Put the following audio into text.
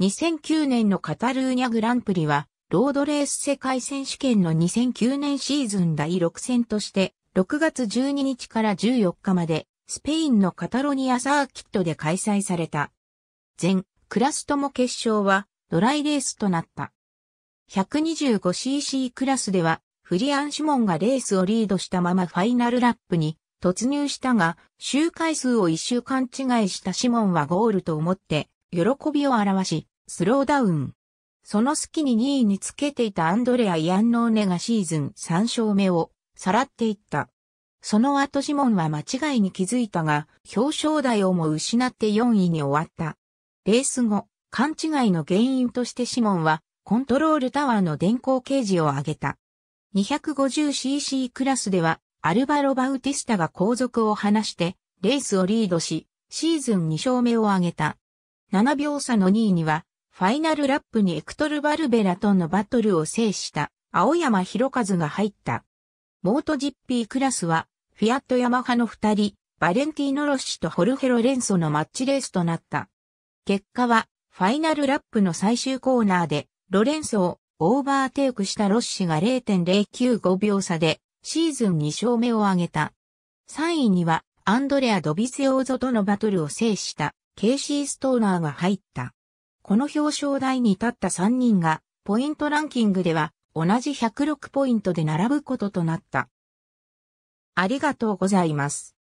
2009年のカタルーニャグランプリは、ロードレース世界選手権の2009年シーズン第6戦として、6月12日から14日まで、スペインのカタロニアサーキットで開催された。全、クラスとも決勝は、ドライレースとなった。125cc クラスでは、フリアン・シモンがレースをリードしたままファイナルラップに突入したが、周回数を1週間違いしたシモンはゴールと思って、喜びを表し、スローダウン。その隙に2位につけていたアンドレア・イアンノーネがシーズン3勝目をさらっていった。その後シモンは間違いに気づいたが、表彰台をも失って4位に終わった。レース後、勘違いの原因としてシモンは、コントロールタワーの電光掲示を上げた。250cc クラスでは、アルバロ・バウティスタが後続を離して、レースをリードし、シーズン2勝目を挙げた。7秒差の2位には、ファイナルラップにエクトル・バルベラとのバトルを制した青山博和が入った。モートジッピークラスは、フィアットヤマハの2人、バレンティーノ・ロッシとホルヘロ・レンソのマッチレースとなった。結果は、ファイナルラップの最終コーナーで、ロレンソをオーバーテイクしたロッシが0.095秒差で、シーズン2勝目を挙げた。3位には、アンドレア・ドビセオーゾとのバトルを制した、ケイシー・ストーナーが入った。この表彰台に立った3人が、ポイントランキングでは同じ106ポイントで並ぶこととなった。ありがとうございます。